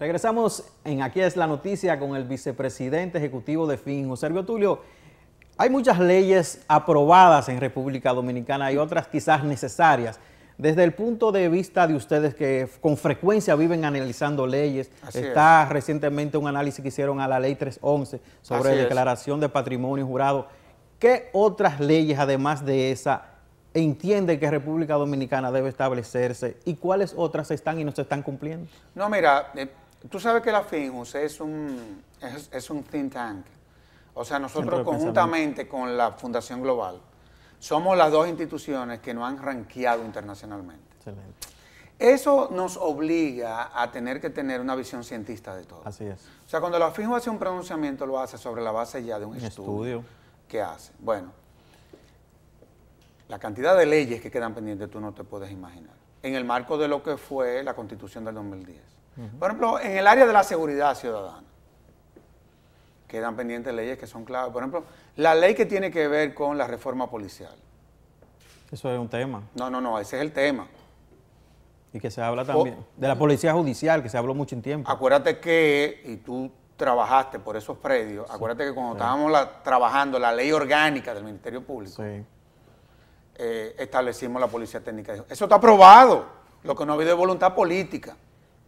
Regresamos en Aquí es la noticia con el vicepresidente ejecutivo de Finjo. Servio Tulio. Hay muchas leyes aprobadas en República Dominicana y otras quizás necesarias. Desde el punto de vista de ustedes que con frecuencia viven analizando leyes, está recientemente un análisis que hicieron a la ley 311 sobre declaración de patrimonio jurado. ¿Qué otras leyes, además de esa, entiende que República Dominicana debe establecerse y cuáles otras están y no se están cumpliendo? No, mira, eh, Tú sabes que la FINJUS es un, es, un think tank. O sea, nosotros conjuntamente con la Fundación Global somos las dos instituciones que nos han ranqueado internacionalmente. Excelente. Eso nos obliga a tener que tener una visión cientista de todo. Así es. O sea, cuando la Finjus hace un pronunciamiento, lo hace sobre la base ya de un, estudio, estudio, que hace. Bueno, la cantidad de leyes que quedan pendientes tú no te puedes imaginar. En el marco de lo que fue la constitución del 2010. Por ejemplo, en el área de la seguridad ciudadana, quedan pendientes leyes que son claves. Por ejemplo, la ley que tiene que ver con la reforma policial. Eso es un tema. No, no, no, ese es el tema. Y que se habla también de la policía judicial, que se habló mucho en tiempo. Acuérdate que, y tú trabajaste por esos predios, acuérdate que cuando estábamos trabajando la ley orgánica del Ministerio Público, eh, establecimos la policía técnica. Eso está aprobado. Lo que no ha habido es voluntad política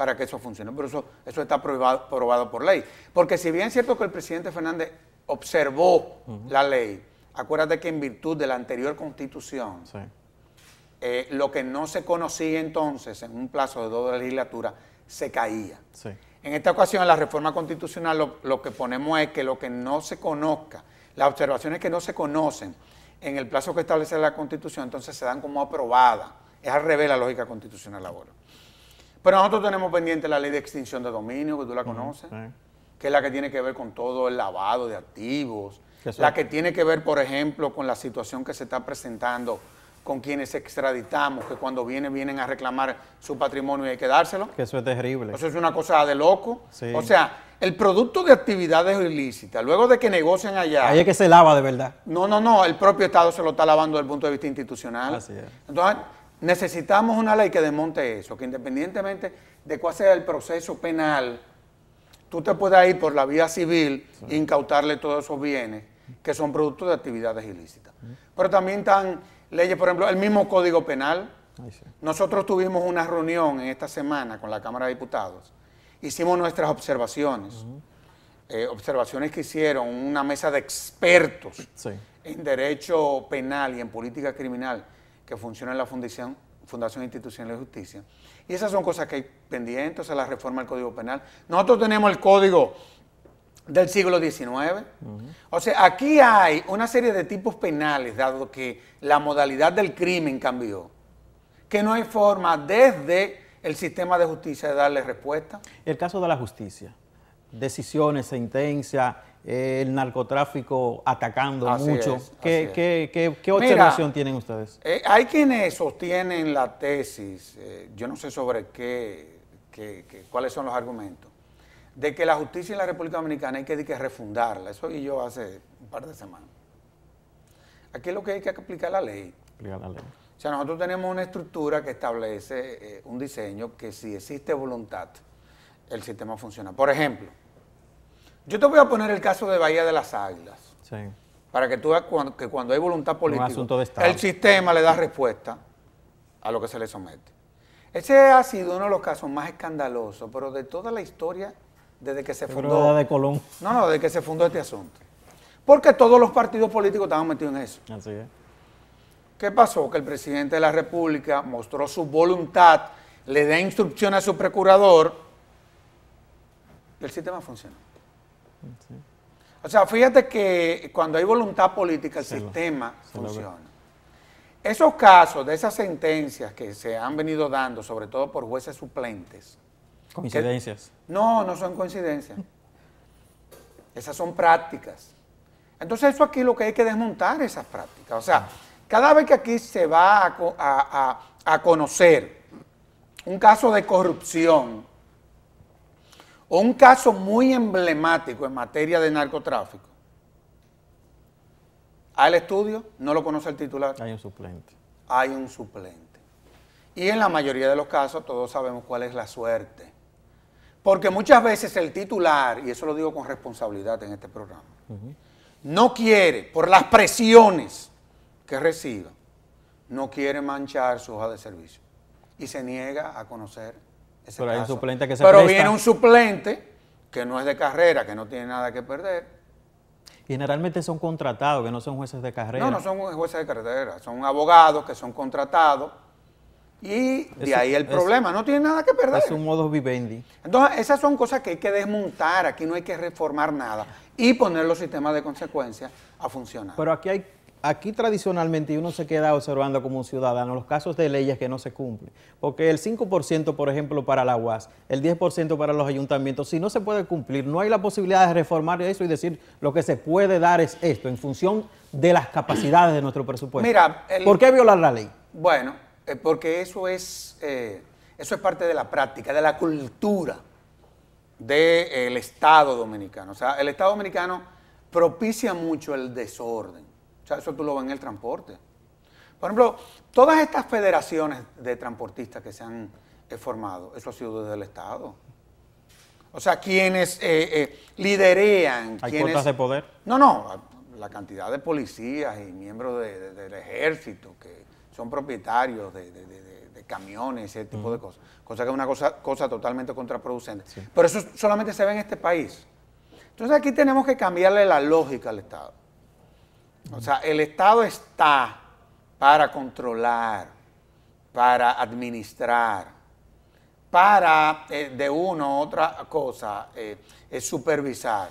para que eso funcione. Pero eso, eso está aprobado por ley. Porque si bien es cierto que el presidente Fernández observó la ley, acuérdate que en virtud de la anterior constitución, eh, lo que no se conocía entonces en un plazo de dos legislaturas, se caía. En esta ocasión, en la reforma constitucional, lo, que ponemos es que lo que no se conozca, las observaciones que no se conocen en el plazo que establece la Constitución, entonces se dan como aprobadas. Es al revés la lógica constitucional ahora. Pero nosotros tenemos pendiente la ley de extinción de dominio, que tú la conoces, que es la que tiene que ver con todo el lavado de activos, la que tiene que ver, por ejemplo, con la situación que se está presentando con quienes extraditamos, que cuando vienen, vienen a reclamar su patrimonio y hay que dárselo. Que eso es terrible. Eso es una cosa de loco. O sea, el producto de actividades ilícitas, luego de que negocian allá. Ahí es que se lava de verdad. No, no, no, el propio Estado se lo está lavando desde el punto de vista institucional. Así es. Entonces, Necesitamos una ley que desmonte eso, que independientemente de cuál sea el proceso penal, tú te puedas ir por la vía civil e incautarle todos esos bienes que son producto de actividades ilícitas. Pero también están leyes, por ejemplo, el mismo Código Penal. Nosotros tuvimos una reunión en esta semana con la Cámara de Diputados. Hicimos nuestras observaciones, eh, observaciones que hicieron una mesa de expertos en derecho penal y en política criminal que funciona en la Fundación, Fundación Institucional de Justicia. Y esas son cosas que hay pendientes, a la reforma del Código Penal. Nosotros tenemos el Código del siglo XIX. O sea, aquí hay una serie de tipos penales, dado que la modalidad del crimen cambió, que no hay forma desde el sistema de justicia de darle respuesta. El caso de la justicia, decisiones, sentencias el narcotráfico atacando mucho. ¿Qué, qué, observación tienen ustedes? Eh, hay quienes sostienen la tesis, eh, yo no sé sobre qué, qué, cuáles son los argumentos, de que la justicia en la República Dominicana hay que, que refundarla. Eso y yo hace un par de semanas. Aquí es lo que hay que aplicar la ley. Aplicar la ley. O sea, nosotros tenemos una estructura que establece eh, un diseño que si existe voluntad, el sistema funciona. Por ejemplo, yo te voy a poner el caso de Bahía de las Águilas. Sí. Para que tú veas que cuando hay voluntad política, el sistema le da respuesta a lo que se le somete. Ese ha sido uno de los casos más escandalosos, pero de toda la historia desde que se fundó. de Colón. No, no, desde que se fundó este asunto. Porque todos los partidos políticos estaban metidos en eso. Así es. ¿Qué pasó? Que el presidente de la República mostró su voluntad, le da instrucción a su procurador, el sistema funcionó. O sea, fíjate que cuando hay voluntad política, el sistema funciona. Esos casos de esas sentencias que se han venido dando, sobre todo por jueces suplentes. Coincidencias. no, no son coincidencias. Esas son prácticas. Entonces, eso aquí lo que hay que desmontar esas prácticas. O sea, cada vez que aquí se va a conocer un caso de corrupción, un caso muy emblemático en materia de narcotráfico, al estudio no lo conoce el titular. Hay un suplente. Hay un suplente. Y en la mayoría de los casos todos sabemos cuál es la suerte. Porque muchas veces el titular, y eso lo digo con responsabilidad en este programa, no quiere, por las presiones que reciba, no quiere manchar su hoja de servicio y se niega a conocer pero suplente que Pero viene un suplente que no es de carrera, que no tiene nada que perder. generalmente son contratados, que no son jueces de carrera. No, no son jueces de carrera, son abogados que son contratados. Y de ahí el problema, no tiene nada que perder. Es un modo vivendi. Entonces, esas son cosas que hay que desmontar, aquí no hay que reformar nada y poner los sistemas de consecuencia a funcionar. Pero aquí hay aquí tradicionalmente uno se queda observando como un ciudadano los casos de leyes que no se cumplen, porque el 5%, por ejemplo, para la UAS, el 10% para los ayuntamientos, si no se puede cumplir, no hay la posibilidad de reformar eso y decir lo que se puede dar es esto en función de las capacidades de nuestro presupuesto. Mira, ¿por qué violar la ley? Bueno, eh, porque eso es, eh, eso es parte de la práctica, de la cultura del Estado dominicano. O sea, el Estado dominicano propicia mucho el desorden eso tú lo ves en el transporte. Por ejemplo, todas estas federaciones de transportistas que se han eh, formado, eso ha sido desde el Estado. O sea, quienes eh, eh liderean... ¿Hay quienes, cuotas de poder? No, no, la cantidad de policías y miembros del ejército que son propietarios de, camiones camiones, ese tipo de cosas. Cosa que es una cosa, totalmente contraproducente. Pero eso solamente se ve en este país. Entonces aquí tenemos que cambiarle la lógica al Estado. O sea, el Estado está para controlar, para administrar, para, eh, de una u otra cosa, eh, eh, supervisar.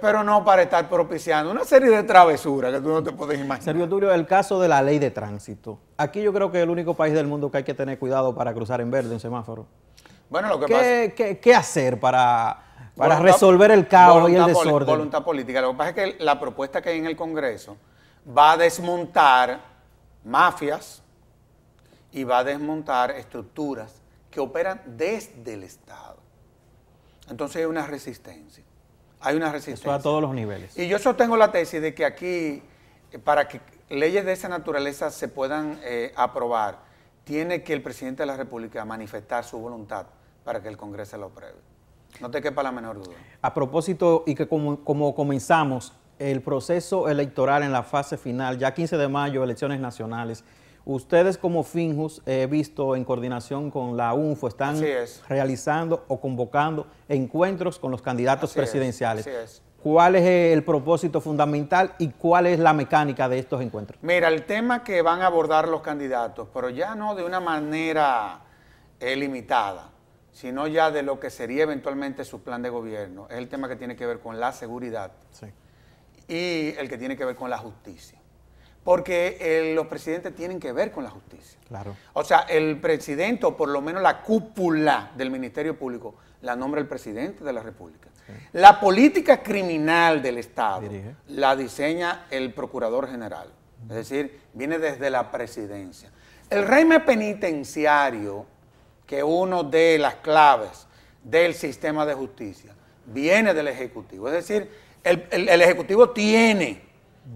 pero no para estar propiciando una serie de travesuras que tú no te puedes imaginar. Sergio Tulio, el caso de la ley de tránsito. Aquí yo creo que es el único país del mundo que hay que tener cuidado para cruzar en verde un semáforo. Bueno, lo que pasa... ¿Qué hacer para para resolver el caos y el desorden. Voluntad política. Lo que pasa es que la propuesta que hay en el Congreso va a desmontar mafias y va a desmontar estructuras que operan desde el Estado. Entonces hay una resistencia. Hay una resistencia. Eso a todos los niveles. Y yo sostengo la tesis de que aquí, eh, para que leyes de esa naturaleza se puedan eh, aprobar, tiene que el presidente de la República manifestar su voluntad para que el Congreso lo apruebe. No te quepa la menor duda. A propósito, y que como, comenzamos el proceso electoral en la fase final, ya 15 de mayo, elecciones nacionales, ustedes como Finjus, he visto en coordinación con la UNFO, están realizando o convocando encuentros con los candidatos presidenciales. ¿Cuál es el propósito fundamental y cuál es la mecánica de estos encuentros? Mira, el tema que van a abordar los candidatos, pero ya no de una manera eh, limitada, sino ya de lo que sería eventualmente su plan de gobierno. Es el tema que tiene que ver con la seguridad y el que tiene que ver con la justicia. Porque eh, los presidentes tienen que ver con la justicia. Claro. O sea, el presidente, o por lo menos la cúpula del Ministerio Público, la nombra el presidente de la República. La política criminal del Estado la diseña el Procurador General. Es decir, viene desde la presidencia. El régimen penitenciario que uno de las claves del sistema de justicia viene del Ejecutivo. Es decir, el, Ejecutivo tiene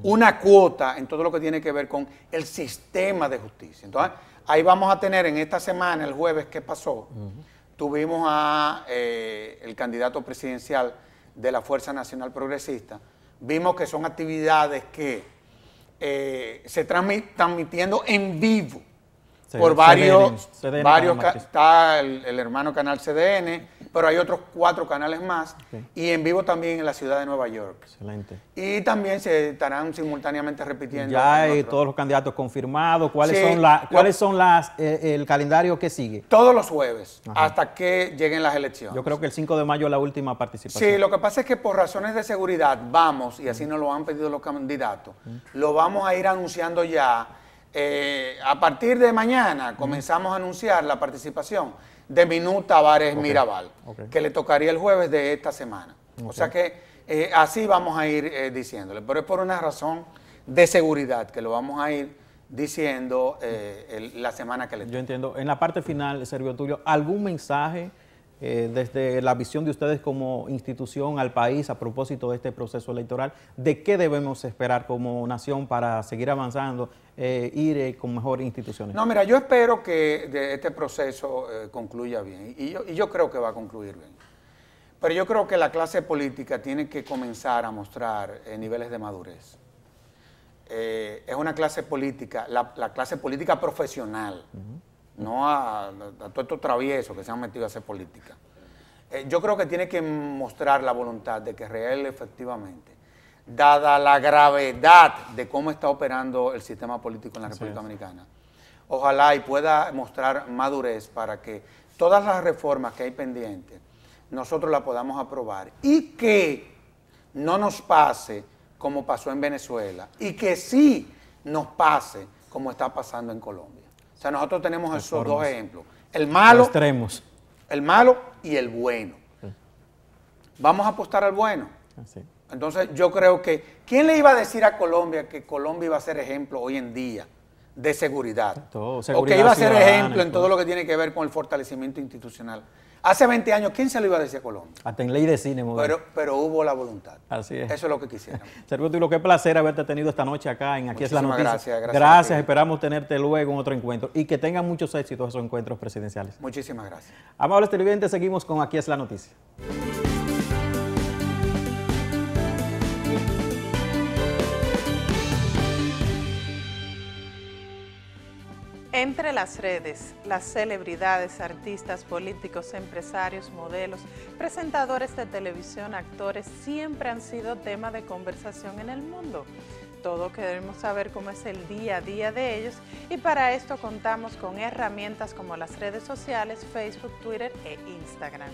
una cuota en todo lo que tiene que ver con el sistema de justicia. Entonces, ahí vamos a tener en esta semana, el jueves que pasó, tuvimos a eh, el candidato presidencial de la Fuerza Nacional Progresista. Vimos que son actividades que eh, se están transmitiendo en vivo por varios, varios está el, hermano canal CDN, pero hay otros cuatro canales más y en vivo también en la ciudad de Nueva York. Excelente. Y también se estarán simultáneamente repitiendo. Ya hay todos los candidatos confirmados. ¿Cuáles son la, cuáles son las eh, el calendario que sigue? Todos los jueves hasta que lleguen las elecciones. Yo creo que el 5 de mayo es la última participación. Sí, lo que pasa es que por razones de seguridad vamos y así nos lo han pedido los candidatos. Lo vamos a ir anunciando ya eh, a partir de mañana comenzamos a anunciar la participación de Minú Tavares Mirabal, que le tocaría el jueves de esta semana. O sea que eh, así vamos a ir eh, diciéndole, pero es por una razón de seguridad que lo vamos a ir diciendo la semana que le Yo entiendo. En la parte final, Sergio Tulio, ¿algún mensaje? Eh, desde la visión de ustedes como institución al país a propósito de este proceso electoral, de qué debemos esperar como nación para seguir avanzando, eh, ir eh, con mejores instituciones. No, mira, yo espero que este proceso eh, concluya bien y yo, creo que va a concluir bien. Pero yo creo que la clase política tiene que comenzar a mostrar niveles de madurez. es una clase política, la, clase política profesional no a, a, todos estos traviesos que se han metido a hacer política. Eh, yo creo que tiene que mostrar la voluntad de que Real efectivamente, dada la gravedad de cómo está operando el sistema político en la República Dominicana, ojalá y pueda mostrar madurez para que todas las reformas que hay pendientes nosotros las podamos aprobar y que no nos pase como pasó en Venezuela y que sí nos pase como está pasando en Colombia. O sea, nosotros tenemos esos dos ejemplos. El malo. Extremos. El malo y el bueno. Vamos a apostar al bueno. Ah, Entonces yo creo que, ¿quién le iba a decir a Colombia que Colombia iba a ser ejemplo hoy en día de seguridad? seguridad o que iba a ser ejemplo en todo lo que tiene que ver con el fortalecimiento institucional Hace 20 años, ¿quién se lo iba a decir a Colombia? Hasta en ley de cine, Pero, pero hubo la voluntad. Así es. Eso es lo que quisiera. Sergio lo qué placer haberte tenido esta noche acá en Aquí es la Noticia. Gracias, gracias. Gracias, esperamos tenerte luego en otro encuentro y que tengan muchos éxitos esos encuentros presidenciales. Muchísimas gracias. Amables televidentes, seguimos con Aquí es la Noticia. Entre las redes, las celebridades, artistas, políticos, empresarios, modelos, presentadores de televisión, actores, siempre han sido tema de conversación en el mundo. Todo queremos saber cómo es el día a día de ellos y para esto contamos con herramientas como las redes sociales, Facebook, Twitter e Instagram.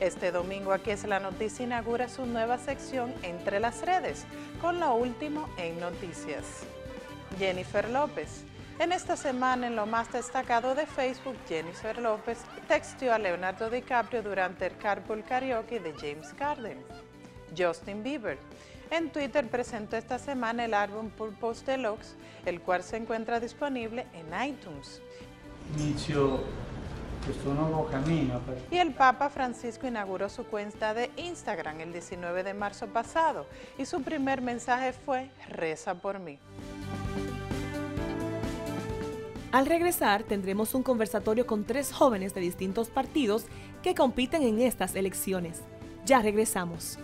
Este domingo aquí es la noticia inaugura su nueva sección Entre las redes con lo último en noticias. Jennifer López en esta semana, en lo más destacado de Facebook, Jennifer López textió a Leonardo DiCaprio durante el carpool karaoke de James Garden. Justin Bieber. En Twitter presentó esta semana el álbum Purpose Deluxe, el cual se encuentra disponible en iTunes. Inicio pues, nuevo camino. Y el Papa Francisco inauguró su cuenta de Instagram el 19 de marzo pasado y su primer mensaje fue Reza por mí. Al regresar tendremos un conversatorio con tres jóvenes de distintos partidos que compiten en estas elecciones. Ya regresamos.